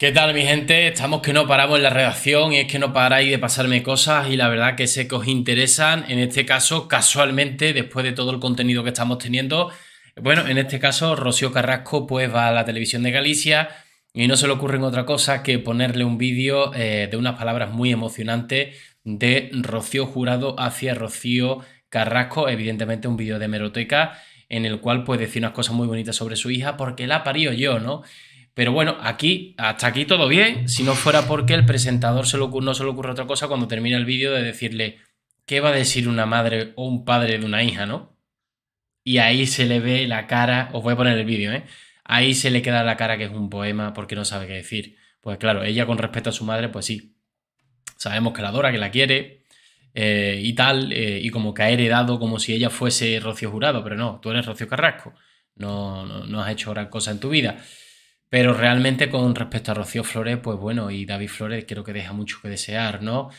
¿Qué tal mi gente? Estamos que no paramos en la redacción y es que no paráis de pasarme cosas y la verdad que sé que os interesan. En este caso, casualmente, después de todo el contenido que estamos teniendo, bueno, en este caso, Rocío Carrasco pues va a la televisión de Galicia y no se le ocurre otra cosa que ponerle un vídeo eh, de unas palabras muy emocionantes de Rocío Jurado hacia Rocío Carrasco, evidentemente un vídeo de meroteca en el cual pues decir unas cosas muy bonitas sobre su hija porque la parió yo, ¿no? Pero bueno, aquí, hasta aquí todo bien, si no fuera porque el presentador se no se le ocurre otra cosa cuando termina el vídeo de decirle qué va a decir una madre o un padre de una hija, ¿no? Y ahí se le ve la cara, os voy a poner el vídeo, ¿eh? Ahí se le queda la cara que es un poema porque no sabe qué decir. Pues claro, ella con respecto a su madre, pues sí. Sabemos que la adora, que la quiere eh, y tal, eh, y como que ha heredado como si ella fuese Rocio Jurado, pero no, tú eres Rocio Carrasco. no, no has hecho gran cosa en tu vida. Pero realmente con respecto a Rocío Flores, pues bueno, y David Flores creo que deja mucho que desear, ¿no?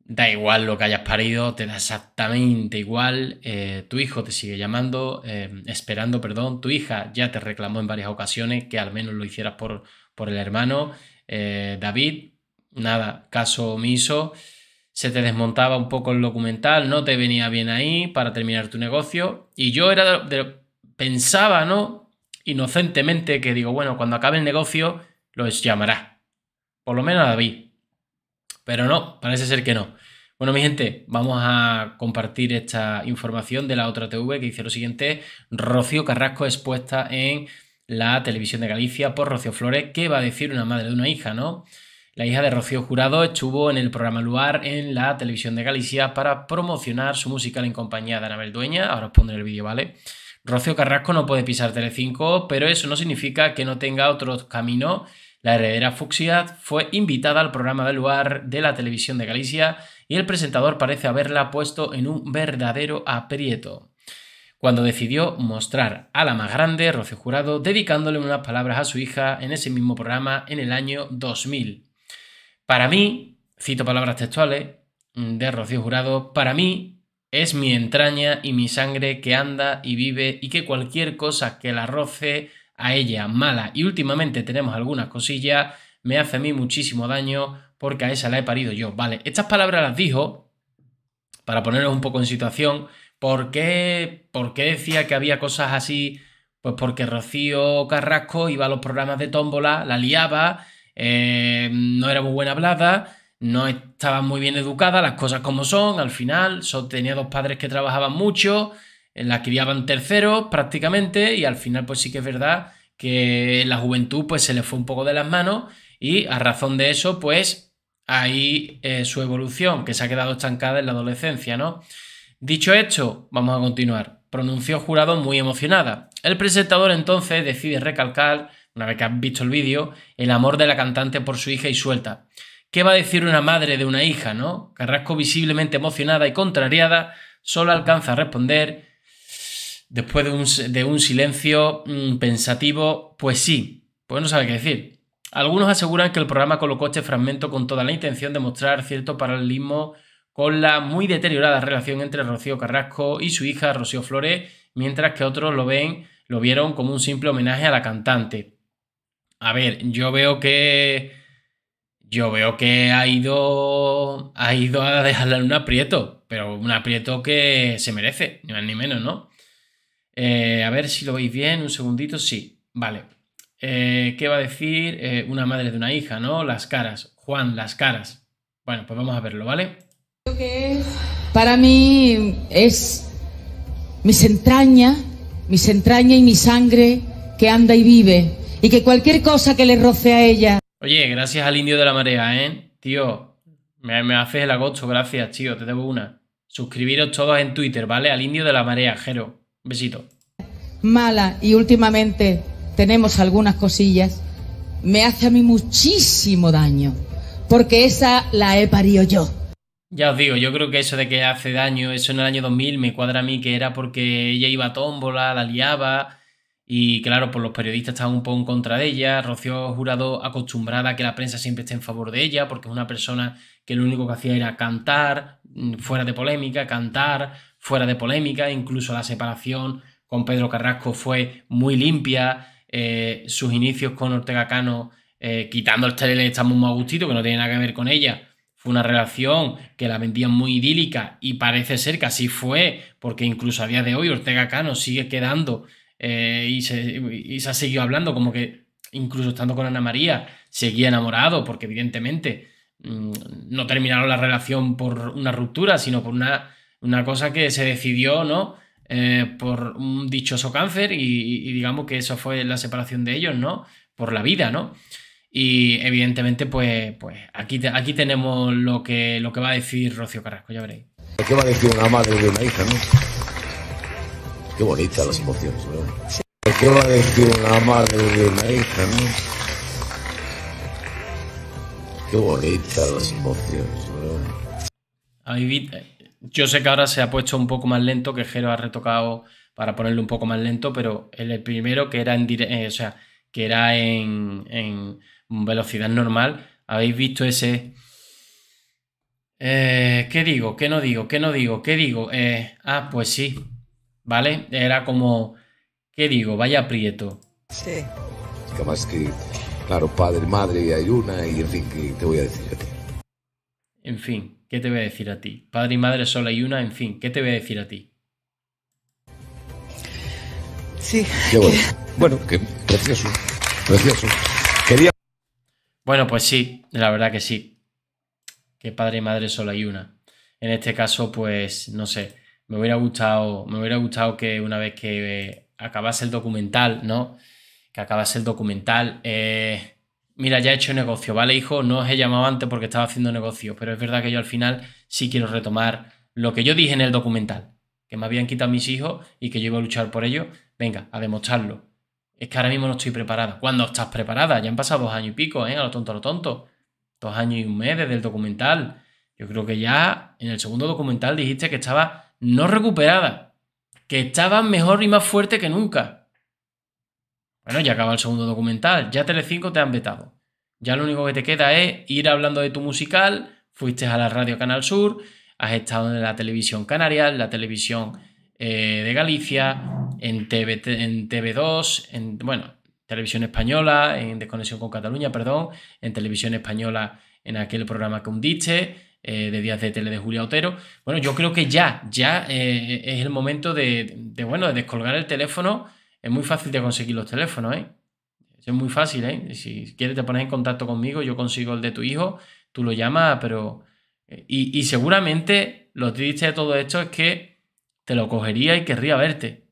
Da igual lo que hayas parido, te da exactamente igual. Eh, tu hijo te sigue llamando, eh, esperando, perdón. Tu hija ya te reclamó en varias ocasiones que al menos lo hicieras por, por el hermano. Eh, David, nada, caso omiso. Se te desmontaba un poco el documental, no te venía bien ahí para terminar tu negocio. Y yo era de, pensaba, ¿no? inocentemente que digo, bueno, cuando acabe el negocio los llamará. Por lo menos a David. Pero no, parece ser que no. Bueno, mi gente, vamos a compartir esta información de la otra TV que dice lo siguiente. Rocío Carrasco expuesta en la televisión de Galicia por Rocío Flores. que va a decir una madre de una hija, no? La hija de Rocío Jurado estuvo en el programa Luar en la televisión de Galicia para promocionar su musical en compañía de Anabel Dueña. Ahora os pondré el vídeo, ¿vale? Rocío Carrasco no puede pisar Telecinco, pero eso no significa que no tenga otro camino. La heredera Fuxia fue invitada al programa del lugar de la televisión de Galicia y el presentador parece haberla puesto en un verdadero aprieto cuando decidió mostrar a la más grande, Rocío Jurado, dedicándole unas palabras a su hija en ese mismo programa en el año 2000. Para mí, cito palabras textuales de Rocío Jurado, para mí es mi entraña y mi sangre que anda y vive y que cualquier cosa que la roce a ella mala y últimamente tenemos algunas cosillas me hace a mí muchísimo daño porque a esa la he parido yo. Vale, estas palabras las dijo para ponernos un poco en situación. ¿Por qué, por qué decía que había cosas así? Pues porque Rocío Carrasco iba a los programas de tómbola, la liaba, eh, no era muy buena hablada no estaba muy bien educada, las cosas como son, al final tenía dos padres que trabajaban mucho, la criaban terceros prácticamente y al final pues sí que es verdad que la juventud pues se le fue un poco de las manos y a razón de eso pues ahí eh, su evolución que se ha quedado estancada en la adolescencia, ¿no? Dicho esto, vamos a continuar. Pronunció jurado muy emocionada. El presentador entonces decide recalcar, una vez que has visto el vídeo, el amor de la cantante por su hija y suelta. ¿Qué va a decir una madre de una hija, no? Carrasco, visiblemente emocionada y contrariada, solo alcanza a responder, después de un, silencio mm, pensativo, pues sí, pues no sabe qué decir. Algunos aseguran que el programa colocó este fragmento con toda la intención de mostrar cierto paralelismo con la muy deteriorada relación entre Rocío Carrasco y su hija Rocío Flores, mientras que otros lo ven, lo vieron como un simple homenaje a la cantante. A ver, yo veo que yo veo que ha ido, ha ido a dejarle un aprieto, pero un aprieto que se merece, ni más ni menos, ¿no? Eh, a ver si lo veis bien, un segundito, sí, vale. Eh, ¿Qué va a decir eh, una madre de una hija, no? Las caras, Juan, las caras. Bueno, pues vamos a verlo, ¿vale? que para mí es mis entrañas, mis entrañas y mi sangre que anda y vive, y que cualquier cosa que le roce a ella Oye, gracias al indio de la marea, ¿eh? Tío, me, haces el agosto, gracias, tío, te debo una. Suscribiros todos en Twitter, ¿vale? Al indio de la marea, Jero. besito. Mala, y últimamente tenemos algunas cosillas, me hace a mí muchísimo daño, porque esa la he parido yo. Ya os digo, yo creo que eso de que hace daño, eso en el año 2000 me cuadra a mí que era porque ella iba a tómbola, la liaba, y claro, por pues los periodistas están un poco en contra de ella. Rocío Jurado acostumbrada a que la prensa siempre esté en favor de ella, porque es una persona que lo único que hacía era cantar mm, fuera de polémica, cantar fuera de polémica, incluso la separación con Pedro Carrasco fue muy limpia, eh, sus inicios con Ortega Cano, eh, quitando el tele estamos muy a que no tiene nada que ver con ella, fue una relación que la vendían muy idílica y parece ser que así fue, porque incluso a día de hoy Ortega Cano sigue quedando eh, y, se, se, ha seguido hablando, como que incluso estando con Ana María, seguía enamorado, porque evidentemente mm, no terminaron la relación por una ruptura, sino por una, una cosa que se decidió, ¿no? Eh, por un dichoso cáncer y, digamos que eso fue la separación de ellos, ¿no? Por la vida, ¿no? Y evidentemente, pues, pues aquí, aquí tenemos lo que, lo que va a decir Rocío Carrasco, ya veréis. ¿Qué va a decir una madre de una hija, Qué bonitas las emociones, ¿verdad? ¿Qué va a decir una madre de una hija, no? Qué bonitas las emociones, ¿verdad? yo sé que ahora se ha puesto un poco más lento, que Jero ha retocado para ponerle un poco más lento, pero el primero que era en eh, o sea, que era en, velocidad normal, habéis visto ese. Eh, ¿Qué digo? ¿Qué no digo? ¿Qué no digo? ¿Qué digo? Eh, ah, pues sí. ¿vale? Era como, ¿qué digo? Vaya aprieto. Sí. más que, claro, padre, madre, hay una y en fin, ¿qué te voy a decir a ti? En fin, ¿qué te voy a decir a ti? Padre y madre sola hay una, en fin, ¿qué te voy a decir a ti? Sí. bueno. bueno, qué precioso, precioso. Quería... Bueno, pues sí, la verdad que sí. Que padre y madre sola hay una. En este caso, pues, no sé me hubiera gustado, me hubiera gustado que una vez que acabase el documental, ¿no? Que acabase el documental. Eh, mira, ya he hecho negocio, ¿vale, hijo? No os he llamado antes porque estaba haciendo negocio. pero es verdad que yo al final sí quiero retomar lo que yo dije en el documental, que me habían quitado mis hijos y que yo iba a luchar por ellos. Venga, a demostrarlo. Es que ahora mismo no estoy preparada. ¿Cuándo estás preparada? Ya han pasado dos años y pico, ¿eh? A lo tonto, a lo tonto. Dos años y un mes desde el documental. Yo creo que ya en el segundo documental dijiste que estaba no recuperada, que estaba mejor y más fuerte que nunca. Bueno, ya acaba el segundo documental, ya Telecinco te han vetado. Ya lo único que te queda es ir hablando de tu musical, fuiste a la radio Canal Sur, has estado en la televisión canaria, en la televisión eh, de Galicia, en, TV, en TV2, en, bueno, Televisión Española, en Desconexión con Cataluña, perdón, en Televisión Española en aquel programa que hundiste, eh, de Días de Tele de Julia Otero. Bueno, yo creo que ya, ya eh, es el momento de, de, bueno, de descolgar el teléfono. Es muy fácil de conseguir los teléfonos, ¿eh? Es muy fácil, ¿eh? Si quieres te pones en contacto conmigo, yo consigo el de tu hijo, tú lo llamas, pero... Eh, y, y seguramente lo triste de todo esto es que te lo cogería y querría verte.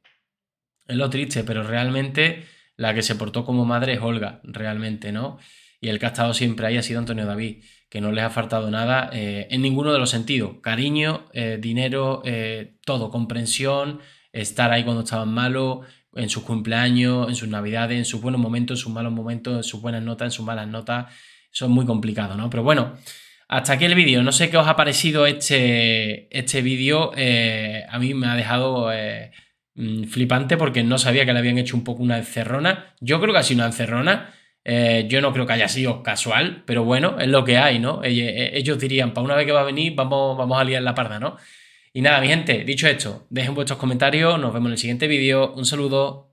Es lo triste, pero realmente la que se portó como madre es Olga, realmente, ¿no? Y el que ha estado siempre ahí ha sido Antonio David que no les ha faltado nada eh, en ninguno de los sentidos. Cariño, eh, dinero, eh, todo, comprensión, estar ahí cuando estaban malos, en sus cumpleaños, en sus navidades, en sus buenos momentos, en sus malos momentos, en sus buenas notas, en sus malas notas. Eso es muy complicado, ¿no? Pero bueno, hasta aquí el vídeo. No sé qué os ha parecido este, este vídeo. a mí me ha dejado mm, flipante porque no sabía que le habían hecho un poco una encerrona. Yo creo que ha sido una encerrona. Eh, yo no creo que haya sido casual, pero bueno, es lo que hay, ¿no? Eh, ellos dirían, para una vez que va a venir, vamos, vamos a liar la parda, ¿no? Y nada, mi gente, dicho esto, dejen vuestros comentarios, nos vemos en el siguiente vídeo, un saludo,